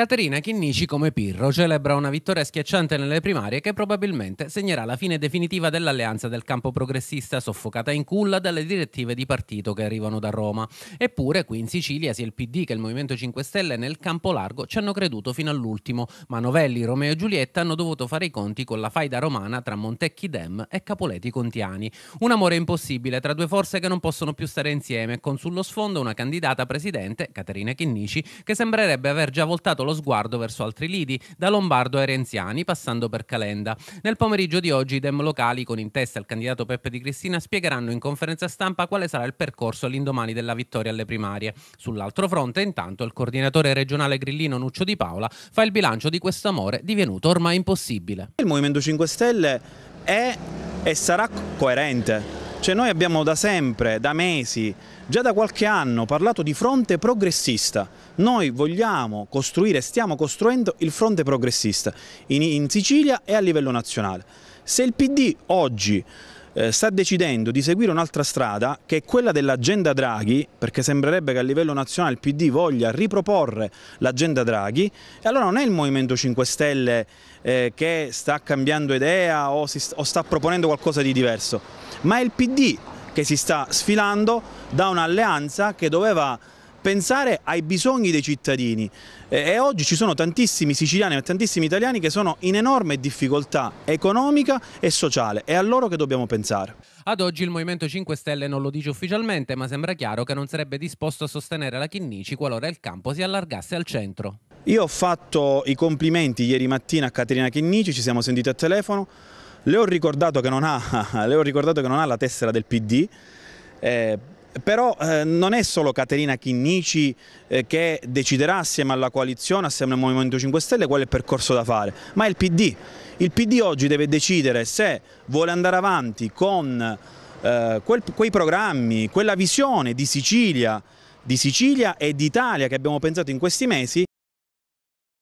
Caterina Chinnici come Pirro celebra una vittoria schiacciante nelle primarie che probabilmente segnerà la fine definitiva dell'alleanza del campo progressista soffocata in culla dalle direttive di partito che arrivano da Roma. Eppure qui in Sicilia sia il PD che il Movimento 5 Stelle nel campo largo ci hanno creduto fino all'ultimo, ma Novelli, Romeo e Giulietta hanno dovuto fare i conti con la faida romana tra Montecchi Dem e Capoleti Contiani. Un amore impossibile tra due forze che non possono più stare insieme, con sullo sfondo una candidata presidente, Caterina Chinnici, che sembrerebbe aver già voltato lo lo sguardo verso altri lidi, da Lombardo ai Renziani, passando per Calenda. Nel pomeriggio di oggi i dem locali, con in testa il candidato Peppe Di Cristina, spiegheranno in conferenza stampa quale sarà il percorso all'indomani della vittoria alle primarie. Sull'altro fronte, intanto, il coordinatore regionale grillino Nuccio Di Paola fa il bilancio di questo amore divenuto ormai impossibile. Il Movimento 5 Stelle è e sarà coerente cioè noi abbiamo da sempre, da mesi, già da qualche anno parlato di fronte progressista. Noi vogliamo costruire, stiamo costruendo il fronte progressista in, in Sicilia e a livello nazionale. Se il PD oggi eh, sta decidendo di seguire un'altra strada che è quella dell'agenda Draghi, perché sembrerebbe che a livello nazionale il PD voglia riproporre l'agenda Draghi, e allora non è il Movimento 5 Stelle eh, che sta cambiando idea o, si, o sta proponendo qualcosa di diverso, ma è il PD che si sta sfilando da un'alleanza che doveva pensare ai bisogni dei cittadini e oggi ci sono tantissimi siciliani e tantissimi italiani che sono in enorme difficoltà economica e sociale, è a loro che dobbiamo pensare. Ad oggi il Movimento 5 Stelle non lo dice ufficialmente, ma sembra chiaro che non sarebbe disposto a sostenere la Chinnici qualora il campo si allargasse al centro. Io ho fatto i complimenti ieri mattina a Caterina Chinnici, ci siamo sentiti a telefono, le ho ricordato che non ha, che non ha la tessera del PD, eh, però eh, non è solo Caterina Chinnici eh, che deciderà assieme alla coalizione, assieme al Movimento 5 Stelle, qual è il percorso da fare, ma è il PD. Il PD oggi deve decidere se vuole andare avanti con eh, quel, quei programmi, quella visione di Sicilia, di Sicilia e d'Italia che abbiamo pensato in questi mesi